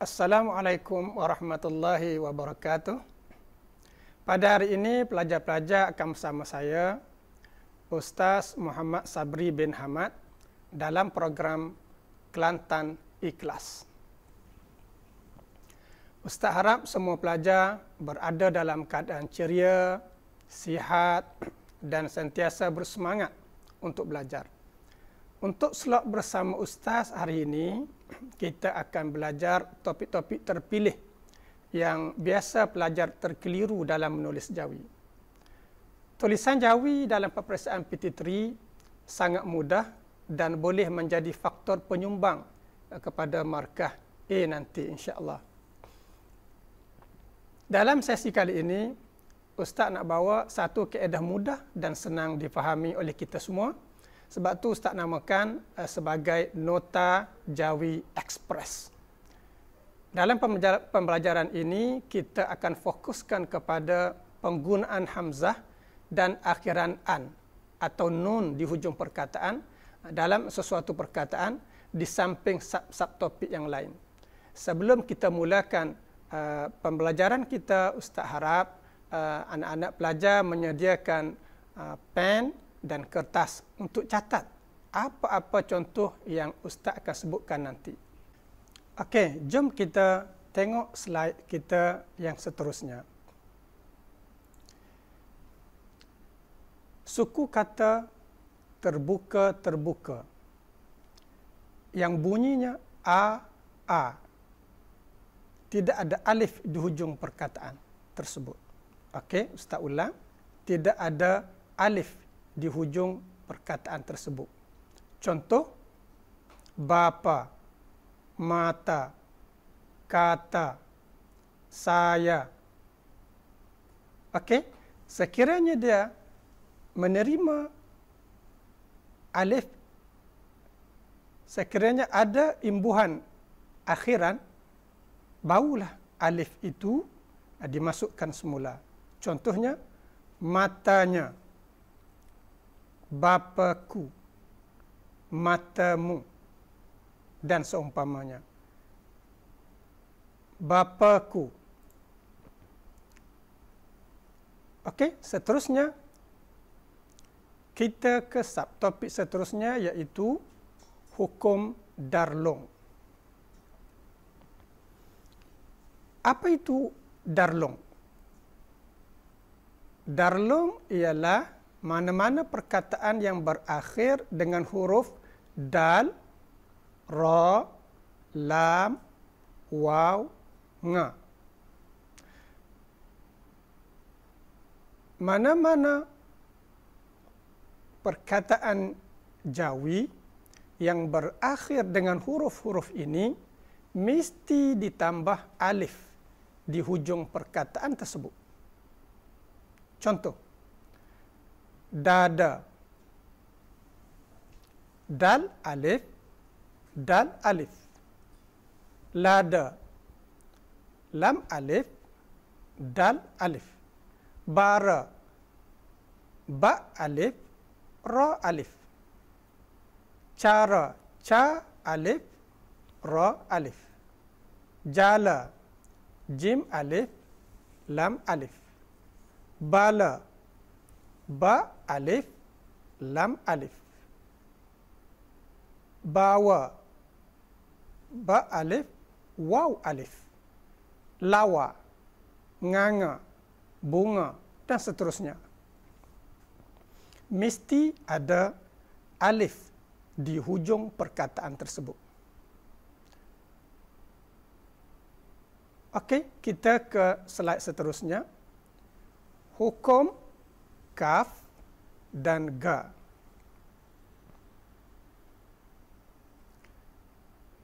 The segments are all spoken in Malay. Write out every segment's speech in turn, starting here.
Assalamualaikum warahmatullahi wabarakatuh. Pada hari ini pelajar-pelajar akan bersama saya Ustaz Muhammad Sabri bin Hamad dalam program Kelantan Ikhlas. Ustaz harap semua pelajar berada dalam keadaan ceria, sihat dan sentiasa bersemangat untuk belajar. Untuk slot bersama Ustaz hari ini, kita akan belajar topik-topik terpilih yang biasa pelajar terkeliru dalam menulis jawi. Tulisan jawi dalam peperiksaan PT3 sangat mudah dan boleh menjadi faktor penyumbang eh, kepada markah A nanti insyaAllah. Dalam sesi kali ini, Ustaz nak bawa satu keedah mudah dan senang difahami oleh kita semua. Sebab tu Ustaz namakan eh, sebagai Nota Jawi Express. Dalam pembelajaran ini, kita akan fokuskan kepada penggunaan Hamzah dan akhiran An atau Nun di hujung perkataan dalam sesuatu perkataan di samping sub-sub topik yang lain. Sebelum kita mulakan uh, pembelajaran kita, Ustaz harap uh, anak-anak pelajar menyediakan uh, pen, dan kertas untuk catat apa-apa contoh yang ustaz akan sebutkan nanti. Okey, jom kita tengok slide kita yang seterusnya. Suku kata terbuka-terbuka yang bunyinya A, A. Tidak ada alif di hujung perkataan tersebut. Okey, Ustaz ulang. Tidak ada alif di hujung perkataan tersebut. Contoh, bapa, mata, kata, saya. Okey, sekiranya dia menerima alif, sekiranya ada imbuhan akhiran, baulah alif itu dimasukkan semula. Contohnya, matanya bapaku, matamu, dan seumpamanya. Bapaku. Okey, seterusnya. Kita ke subtopik seterusnya iaitu hukum Darlong. Apa itu Darlong? Darlong ialah mana-mana perkataan yang berakhir dengan huruf dal, ra, lam, waw, nga. Mana-mana perkataan jawi yang berakhir dengan huruf-huruf ini mesti ditambah alif di hujung perkataan tersebut. Contoh, dada dal alif dal alif lada lam alif dal alif bara ba alif ra alif cara cha alif ra alif jala jim alif lam alif bala ba alif lam alif Ba Wa, ba alif waw alif lawa nganga bunga dan seterusnya mesti ada alif di hujung perkataan tersebut okey kita ke slide seterusnya hukum kaf dan ga.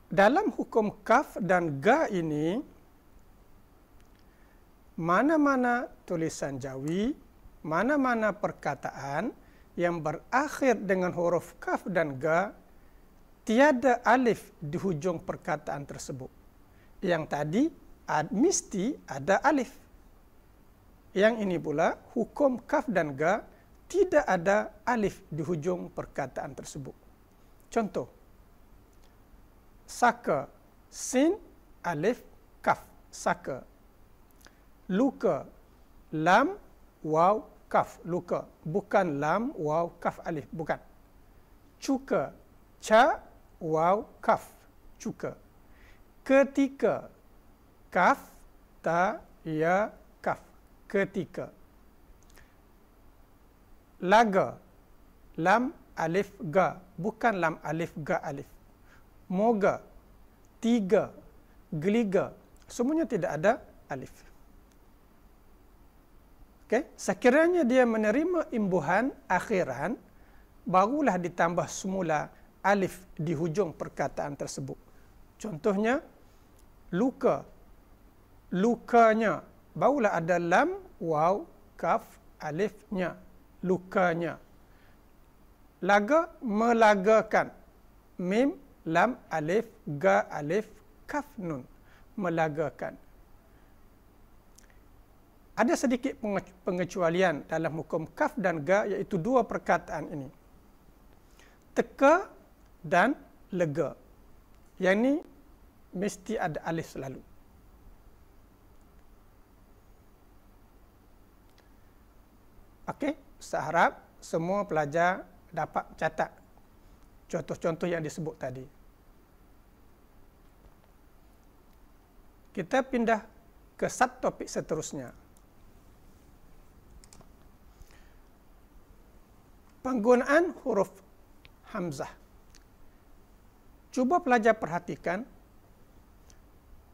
Dalam hukum kaf dan ga ini, mana-mana tulisan jawi, mana-mana perkataan yang berakhir dengan huruf kaf dan ga, tiada alif di hujung perkataan tersebut. Yang tadi, ad, mesti ada alif. Yang ini pula, hukum kaf dan ga, tidak ada alif di hujung perkataan tersebut. Contoh, saka, sin, alif, kaf, saka. Luka, lam, waw, kaf, luka. Bukan lam, waw, kaf, alif. Bukan. Cuka, cha, waw, kaf, cuka. Ketika, kaf, ta, ya, kaf. Ketika. Ketika laga lam alif ga bukan lam alif ga alif moga tiga geliga semuanya tidak ada alif okey sekiranya dia menerima imbuhan akhiran barulah ditambah semula alif di hujung perkataan tersebut contohnya luka lukanya barulah ada lam waw kaf alifnya lukanya. Laga melagakan. Mim, lam, alif, ga, alif, kaf, nun. Melagakan. Ada sedikit pengecualian dalam hukum kaf dan ga iaitu dua perkataan ini. Teka dan lega. Yang ini mesti ada alif selalu. Okey saya harap semua pelajar dapat catat contoh-contoh yang disebut tadi. Kita pindah ke subtopik seterusnya. Penggunaan huruf Hamzah. Cuba pelajar perhatikan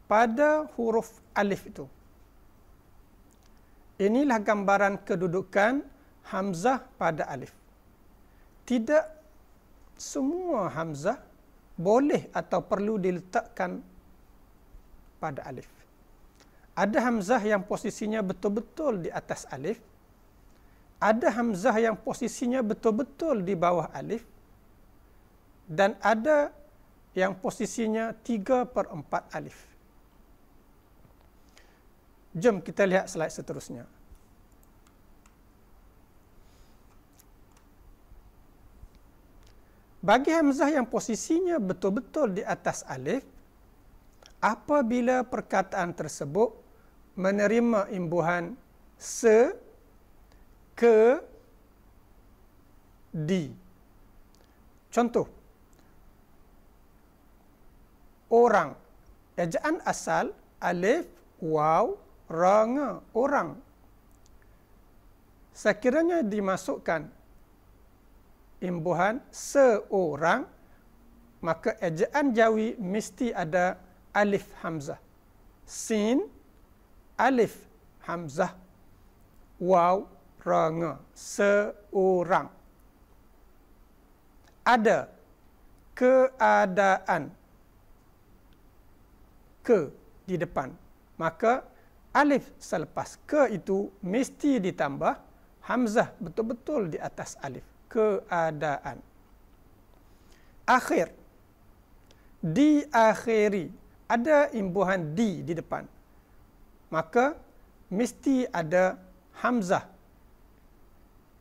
pada huruf alif itu. Inilah gambaran kedudukan hamzah pada alif. Tidak semua hamzah boleh atau perlu diletakkan pada alif. Ada hamzah yang posisinya betul-betul di atas alif. Ada hamzah yang posisinya betul-betul di bawah alif. Dan ada yang posisinya tiga per 4 alif. Jom kita lihat slide seterusnya. bagi Hamzah yang posisinya betul-betul di atas alif, apabila perkataan tersebut menerima imbuhan se, ke, di. Contoh, orang. Ejaan asal, alif, waw, ranga, orang. Sekiranya dimasukkan imbuhan seorang maka ejaan jawi mesti ada alif hamzah sin alif hamzah waw ranga seorang ada keadaan ke di depan maka alif selepas ke itu mesti ditambah hamzah betul-betul di atas alif keadaan. Akhir. Diakhiri. Ada imbuhan di di depan. Maka mesti ada hamzah.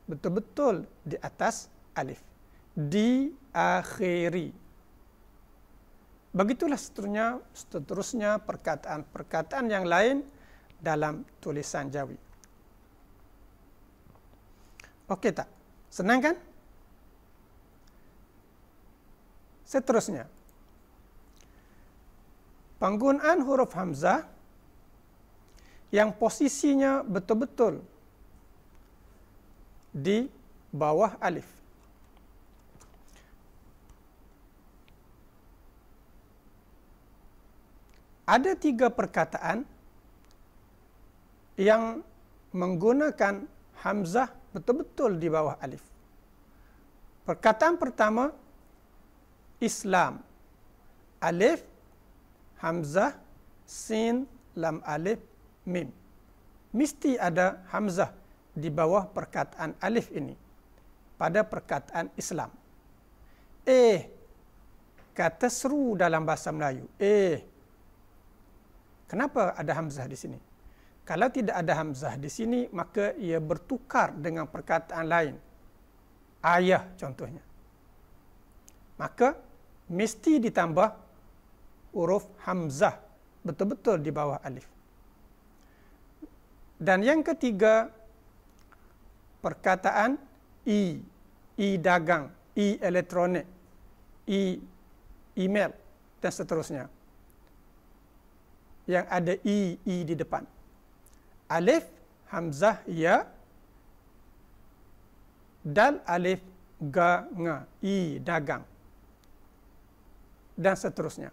Betul-betul di atas alif. Diakhiri. Begitulah seterusnya, seterusnya perkataan-perkataan yang lain dalam tulisan Jawi. Okey tak? Senang kan? Seterusnya. Penggunaan huruf hamzah yang posisinya betul-betul di bawah alif. Ada tiga perkataan yang menggunakan hamzah betul-betul di bawah alif. Perkataan pertama Islam. Alif hamzah sin lam alif mim. Mesti ada hamzah di bawah perkataan alif ini pada perkataan Islam. Eh kata seru dalam bahasa Melayu. Eh Kenapa ada hamzah di sini? Kalau tidak ada hamzah di sini, maka ia bertukar dengan perkataan lain. Ayah contohnya. Maka mesti ditambah huruf hamzah betul-betul di bawah alif. Dan yang ketiga, perkataan i, i dagang, i elektronik, i email dan seterusnya. Yang ada i, i di depan alif hamzah ya dal alif ga nga i dagang dan seterusnya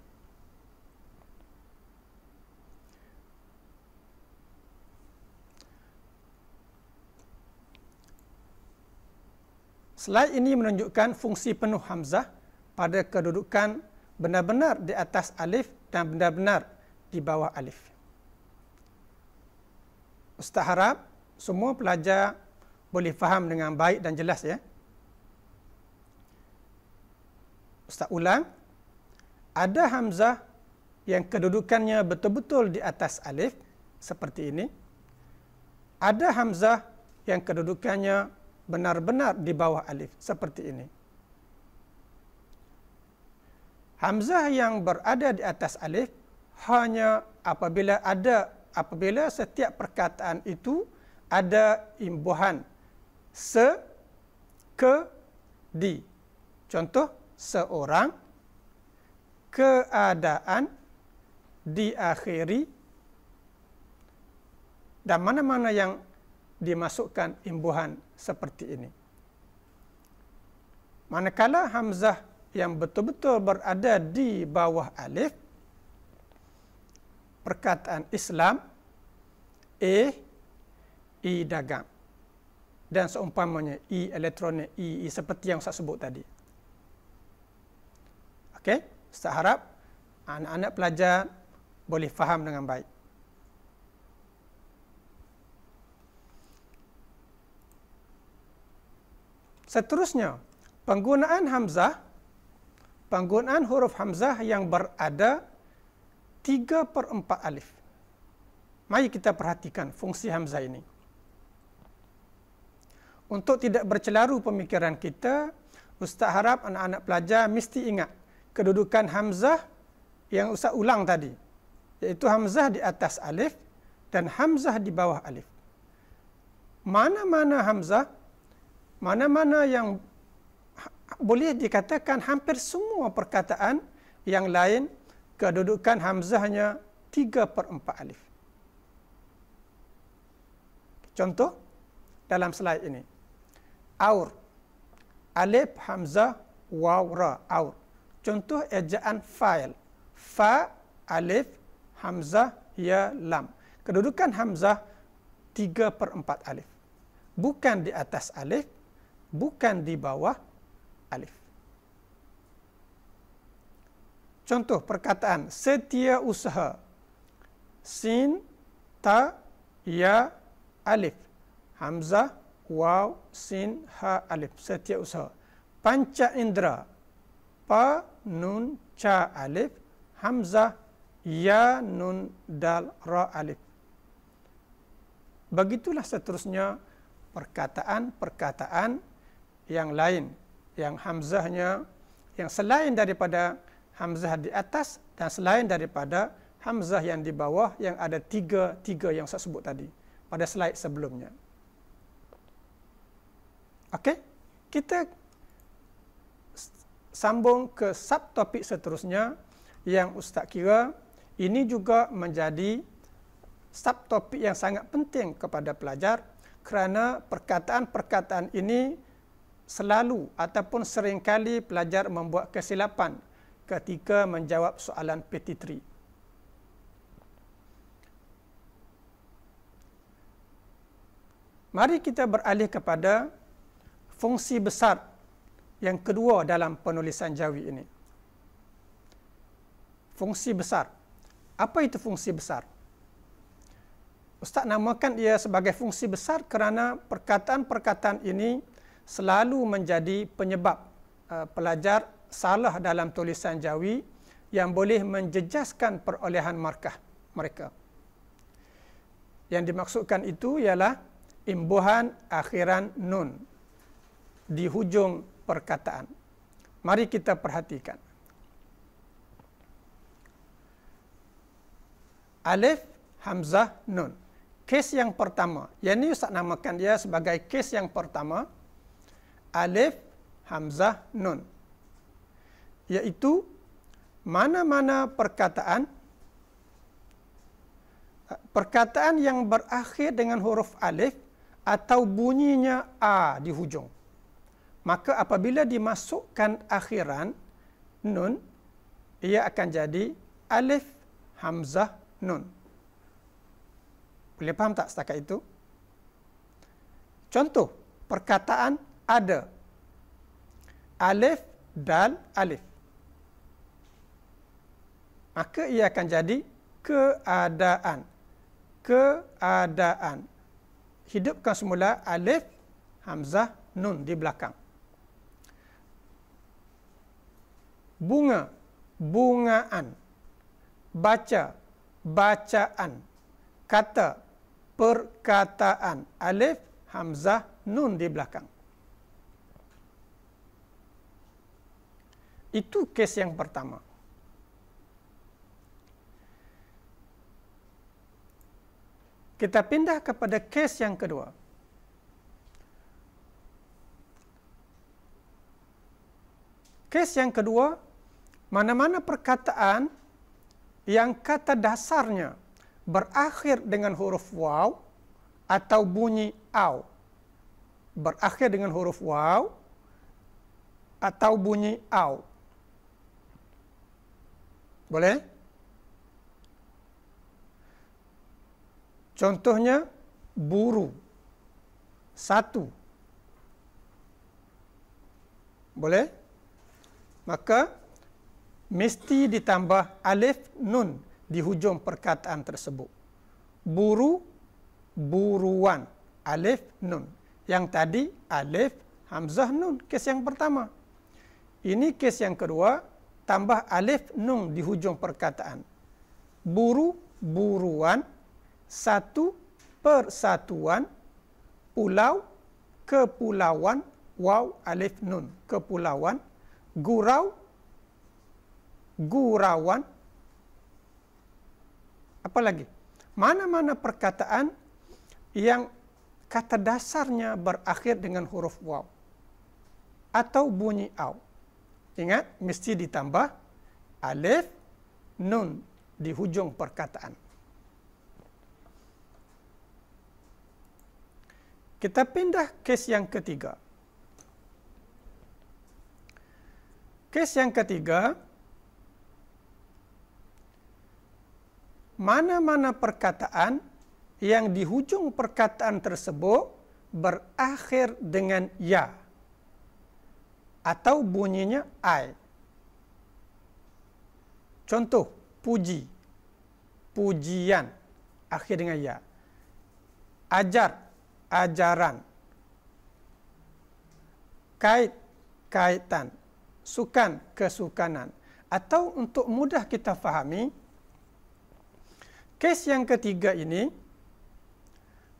Selain ini menunjukkan fungsi penuh hamzah pada kedudukan benar-benar di atas alif dan benar-benar di bawah alif. Ustaz harap semua pelajar boleh faham dengan baik dan jelas ya. Ustaz ulang. Ada hamzah yang kedudukannya betul-betul di atas alif seperti ini. Ada hamzah yang kedudukannya benar-benar di bawah alif seperti ini. Hamzah yang berada di atas alif hanya apabila ada apabila setiap perkataan itu ada imbuhan se ke di contoh seorang keadaan diakhiri dan mana-mana yang dimasukkan imbuhan seperti ini manakala hamzah yang betul-betul berada di bawah alif perkataan Islam e i dagang dan seumpamanya E elektronik E, e seperti yang saya sebut tadi. Okey, saya harap anak-anak pelajar boleh faham dengan baik. Seterusnya, penggunaan hamzah penggunaan huruf hamzah yang berada Tiga per 4 alif. Mari kita perhatikan fungsi Hamzah ini. Untuk tidak bercelaru pemikiran kita, Ustaz harap anak-anak pelajar mesti ingat kedudukan Hamzah yang Ustaz ulang tadi. Iaitu Hamzah di atas alif dan Hamzah di bawah alif. Mana-mana Hamzah, mana-mana yang ha-, boleh dikatakan hampir semua perkataan yang lain kedudukan hamzahnya 3 per 4 alif. Contoh dalam slide ini. Aur. Alif, hamzah, waw, ra. Aur. Contoh ejaan fail. Fa, alif, hamzah, ya, lam. Kedudukan hamzah 3 per 4 alif. Bukan di atas alif, bukan di bawah alif. Contoh perkataan setia usaha. Sin, ta, ya, alif. Hamzah, waw, sin, ha, alif. Setia usaha. Panca indera. Pa, nun, ca, alif. Hamzah, ya, nun, dal, ra, alif. Begitulah seterusnya perkataan-perkataan yang lain. Yang hamzahnya, yang selain daripada hamzah di atas dan selain daripada hamzah yang di bawah yang ada tiga tiga yang saya sebut tadi pada slide sebelumnya. Okey, kita sambung ke subtopik seterusnya yang ustaz kira ini juga menjadi subtopik yang sangat penting kepada pelajar kerana perkataan-perkataan ini selalu ataupun seringkali pelajar membuat kesilapan ketika menjawab soalan PT3. Mari kita beralih kepada fungsi besar yang kedua dalam penulisan jawi ini. Fungsi besar. Apa itu fungsi besar? Ustaz namakan ia sebagai fungsi besar kerana perkataan-perkataan ini selalu menjadi penyebab eh, pelajar salah dalam tulisan jawi yang boleh menjejaskan perolehan markah mereka. Yang dimaksudkan itu ialah imbuhan akhiran nun di hujung perkataan. Mari kita perhatikan. Alif, Hamzah, Nun. Kes yang pertama. Yang ini Ustaz namakan dia sebagai kes yang pertama. Alif, Hamzah, Nun. Yaitu mana-mana perkataan perkataan yang berakhir dengan huruf alif atau bunyinya a di hujung. Maka apabila dimasukkan akhiran nun ia akan jadi alif hamzah nun. Boleh faham tak setakat itu? Contoh perkataan ada alif dal alif maka ia akan jadi keadaan. Keadaan. Hidupkan semula alif, hamzah, nun di belakang. Bunga, bungaan. Baca, bacaan. Kata, perkataan. Alif, hamzah, nun di belakang. Itu kes yang pertama. Kita pindah kepada kes yang kedua. Kes yang kedua, mana-mana perkataan yang kata dasarnya berakhir dengan huruf waw atau bunyi aw, Berakhir dengan huruf waw atau bunyi au. Boleh? Contohnya, buru. Satu. Boleh? Maka, mesti ditambah alif nun di hujung perkataan tersebut. Buru, buruan. Alif nun. Yang tadi, alif hamzah nun. Kes yang pertama. Ini kes yang kedua, tambah alif nun di hujung perkataan. Buru, buruan. Buruan satu persatuan pulau kepulauan waw alif nun kepulauan gurau gurauan apa lagi mana-mana perkataan yang kata dasarnya berakhir dengan huruf waw atau bunyi aw ingat mesti ditambah alif nun di hujung perkataan Kita pindah kes yang ketiga. Kes yang ketiga, mana-mana perkataan yang di hujung perkataan tersebut berakhir dengan ya atau bunyinya I. Contoh, puji, pujian, akhir dengan ya. Ajar, ajaran kait kaitan sukan kesukanan atau untuk mudah kita fahami kes yang ketiga ini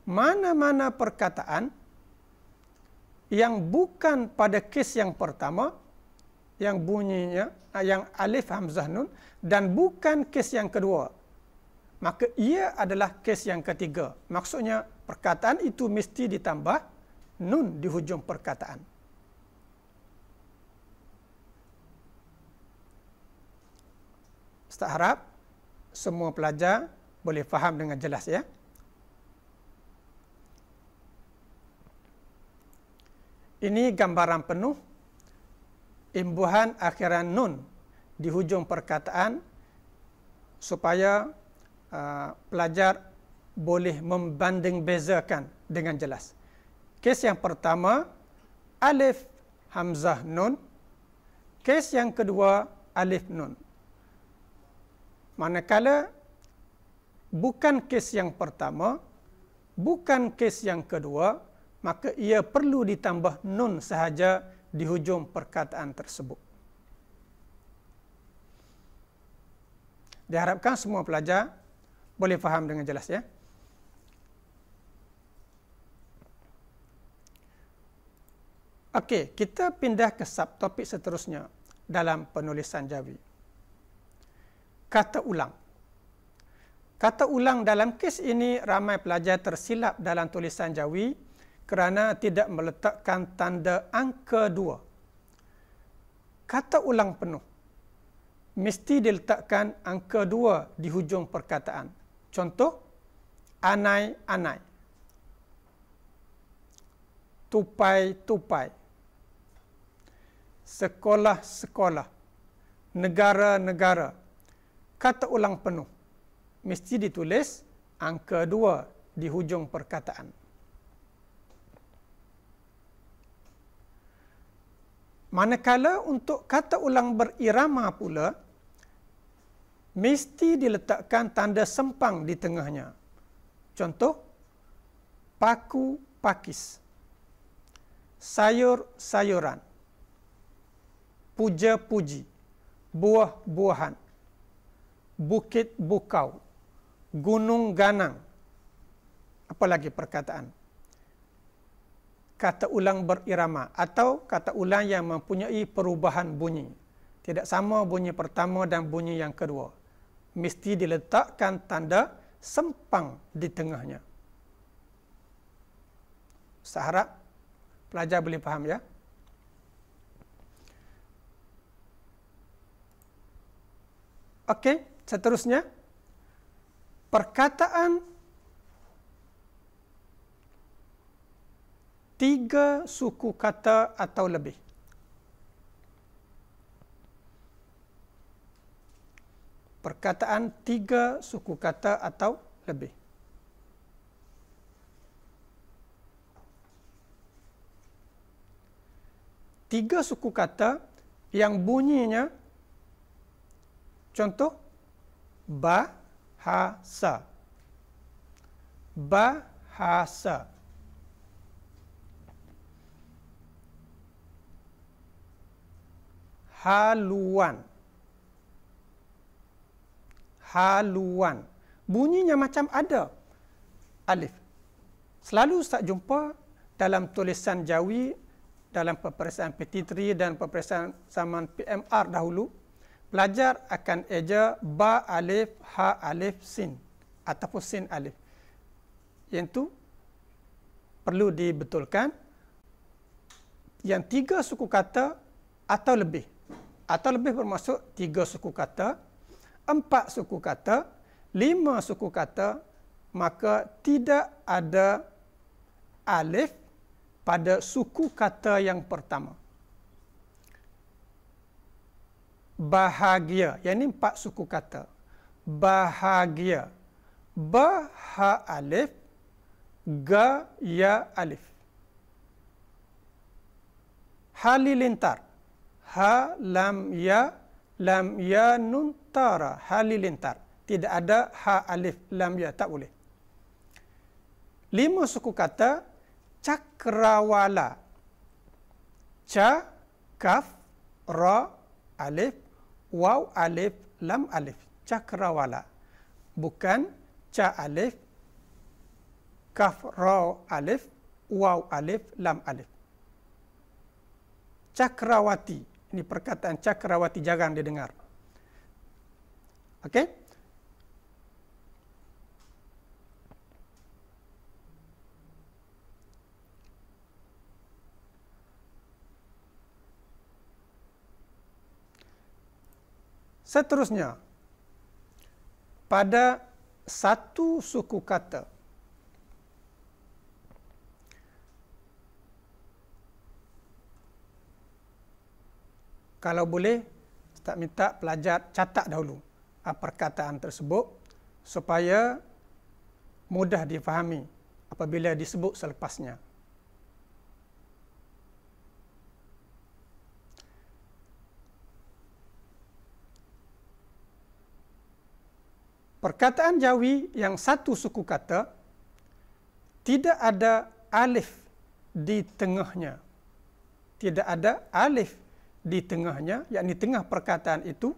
mana-mana perkataan yang bukan pada kes yang pertama yang bunyinya ah, yang alif hamzah nun dan bukan kes yang kedua maka ia adalah kes yang ketiga maksudnya perkataan itu mesti ditambah nun di hujung perkataan. Ustaz harap semua pelajar boleh faham dengan jelas ya. Ini gambaran penuh imbuhan akhiran nun di hujung perkataan supaya uh, pelajar boleh membanding bezakan dengan jelas. Kes yang pertama, alif hamzah nun. Kes yang kedua, alif nun. Manakala, bukan kes yang pertama, bukan kes yang kedua, maka ia perlu ditambah nun sahaja di hujung perkataan tersebut. Diharapkan semua pelajar boleh faham dengan jelas ya. Okey, kita pindah ke subtopik seterusnya dalam penulisan Jawi. Kata ulang. Kata ulang dalam kes ini ramai pelajar tersilap dalam tulisan Jawi kerana tidak meletakkan tanda angka dua. Kata ulang penuh. Mesti diletakkan angka dua di hujung perkataan. Contoh, anai-anai. Tupai-tupai sekolah-sekolah, negara-negara. Kata ulang penuh. Mesti ditulis angka dua di hujung perkataan. Manakala untuk kata ulang berirama pula, mesti diletakkan tanda sempang di tengahnya. Contoh, paku pakis, sayur sayuran, puja-puji, buah-buahan, bukit bukau, gunung ganang, apa lagi perkataan? Kata ulang berirama atau kata ulang yang mempunyai perubahan bunyi. Tidak sama bunyi pertama dan bunyi yang kedua. Mesti diletakkan tanda sempang di tengahnya. Saya harap pelajar boleh faham ya. Okey, seterusnya perkataan tiga suku kata atau lebih. Perkataan tiga suku kata atau lebih. Tiga suku kata yang bunyinya contoh bahasa bahasa haluan haluan bunyinya macam ada alif selalu ustaz jumpa dalam tulisan jawi dalam peperiksaan PT3 dan peperiksaan zaman PMR dahulu pelajar akan eja ba alif ha alif sin ataupun sin alif. Yang tu perlu dibetulkan yang tiga suku kata atau lebih. Atau lebih bermaksud tiga suku kata, empat suku kata, lima suku kata maka tidak ada alif pada suku kata yang pertama. bahagia. Yang ini empat suku kata. Bahagia. Baha alif. Ga ya alif. Halilintar. Ha lam ya lam ya nun tara. Halilintar. Tidak ada ha alif lam ya. Tak boleh. Lima suku kata. Cakrawala. Ca, kaf, ra, alif, waw alif lam alif cakrawala bukan ca alif kaf ra alif waw alif lam alif cakrawati ini perkataan cakrawati jangan didengar okey Seterusnya, pada satu suku kata, kalau boleh, tak minta pelajar catat dahulu ah, perkataan tersebut supaya mudah difahami apabila disebut selepasnya. Perkataan Jawi yang satu suku kata tidak ada alif di tengahnya. Tidak ada alif di tengahnya, yakni tengah perkataan itu,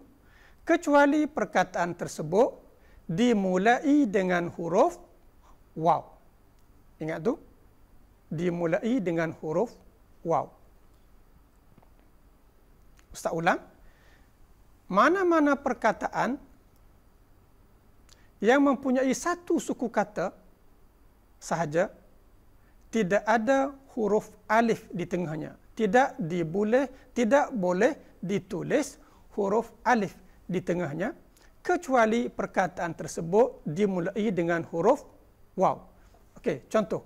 kecuali perkataan tersebut dimulai dengan huruf waw. Ingat tu? Dimulai dengan huruf waw. Ustaz ulang. Mana-mana perkataan yang mempunyai satu suku kata sahaja tidak ada huruf alif di tengahnya tidak diboleh tidak boleh ditulis huruf alif di tengahnya kecuali perkataan tersebut dimulai dengan huruf waw okey contoh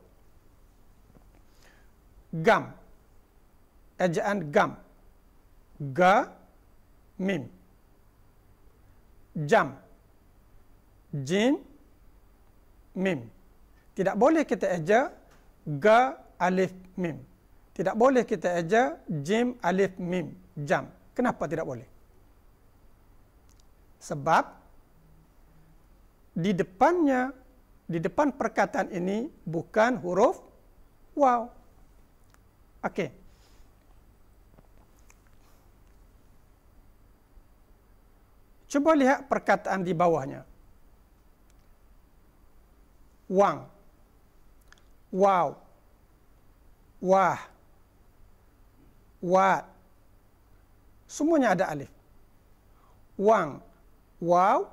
gam ejaan gam ga mim jam jim, mim. Tidak boleh kita eja ga, alif, mim. Tidak boleh kita eja jim, alif, mim, jam. Kenapa tidak boleh? Sebab di depannya, di depan perkataan ini bukan huruf waw. Okey. Cuba lihat perkataan di bawahnya wang wow wah wat semuanya ada alif wang wow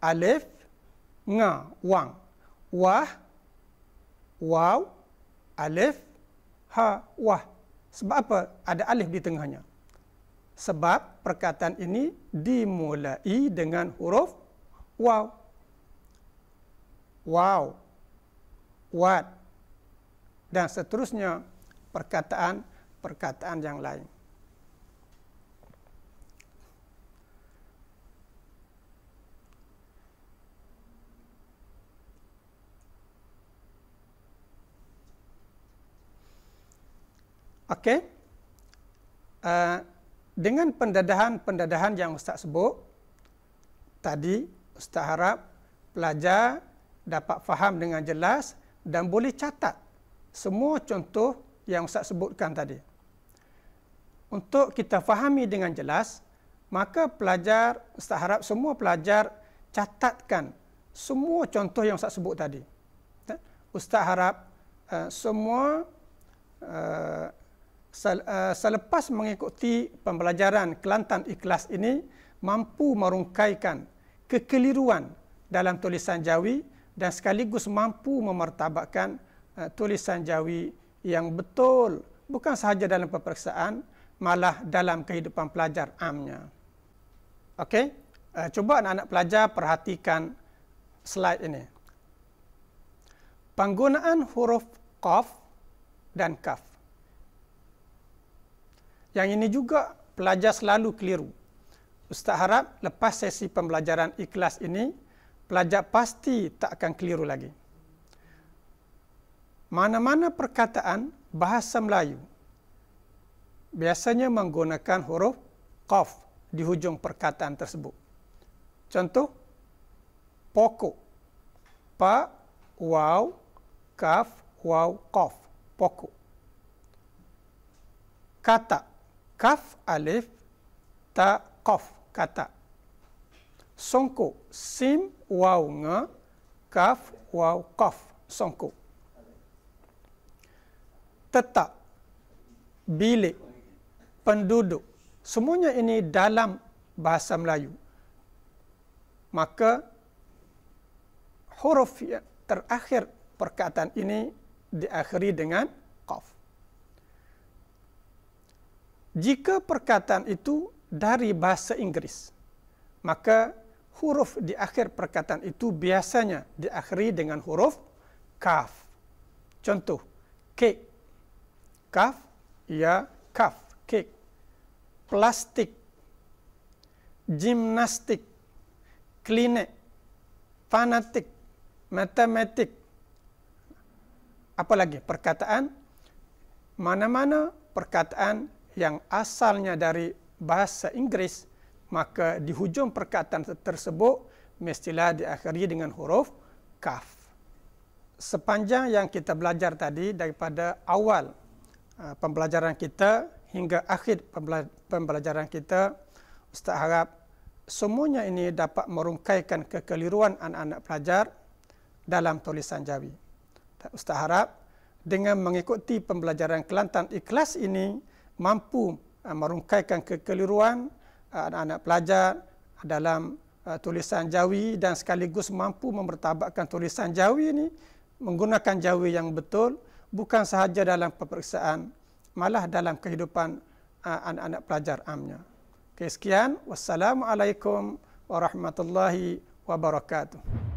alif nga wang wah wow alif ha wah sebab apa ada alif di tengahnya sebab perkataan ini dimulai dengan huruf wow wow kuat dan seterusnya perkataan-perkataan yang lain. Okey. Uh, eh, dengan pendedahan-pendedahan yang Ustaz sebut tadi, Ustaz harap pelajar dapat faham dengan jelas dan boleh catat semua contoh yang Ustaz sebutkan tadi. Untuk kita fahami dengan jelas, maka pelajar, Ustaz harap semua pelajar catatkan semua contoh yang Ustaz sebut tadi. Ya? Ustaz harap eh, semua eh, eh, selepas mengikuti pembelajaran Kelantan Ikhlas ini, mampu merungkaikan kekeliruan dalam tulisan Jawi dan sekaligus mampu memertabatkan eh, tulisan jawi yang betul bukan sahaja dalam peperiksaan malah dalam kehidupan pelajar amnya. Okey, eh, cuba anak-anak pelajar perhatikan slide ini. Penggunaan huruf qaf dan kaf. Yang ini juga pelajar selalu keliru. Ustaz harap lepas sesi pembelajaran ikhlas ini, pelajar pasti tak akan keliru lagi. Mana-mana perkataan bahasa Melayu biasanya menggunakan huruf qaf di hujung perkataan tersebut. Contoh, pokok. Pa, wau, kaf, wau, qaf. Pokok. Kata. Kaf, alif, ta, qaf. Kata. Songko. Sim, waw nga kaf waw qaf sonko tetap bilik penduduk semuanya ini dalam bahasa Melayu maka huruf terakhir perkataan ini diakhiri dengan qaf jika perkataan itu dari bahasa Inggeris maka huruf di akhir perkataan itu biasanya diakhiri dengan huruf kaf. Contoh, ke, Kaf, ya kaf, ke. Plastik, gimnastik, klinik, fanatik, matematik. Apa lagi perkataan? Mana-mana perkataan yang asalnya dari bahasa Inggris maka di hujung perkataan tersebut mestilah diakhiri dengan huruf kaf. Sepanjang yang kita belajar tadi daripada awal ah, pembelajaran kita hingga akhir pembelajaran kita, Ustaz harap semuanya ini dapat merungkaikan kekeliruan anak-anak pelajar dalam tulisan jawi. Ustaz harap dengan mengikuti pembelajaran Kelantan ikhlas ini mampu ah, merungkaikan kekeliruan anak-anak pelajar dalam uh, tulisan Jawi dan sekaligus mampu mempertabakkan tulisan Jawi ini menggunakan Jawi yang betul bukan sahaja dalam peperiksaan malah dalam kehidupan uh, anak-anak pelajar amnya. Okay, sekian. Wassalamualaikum warahmatullahi wabarakatuh.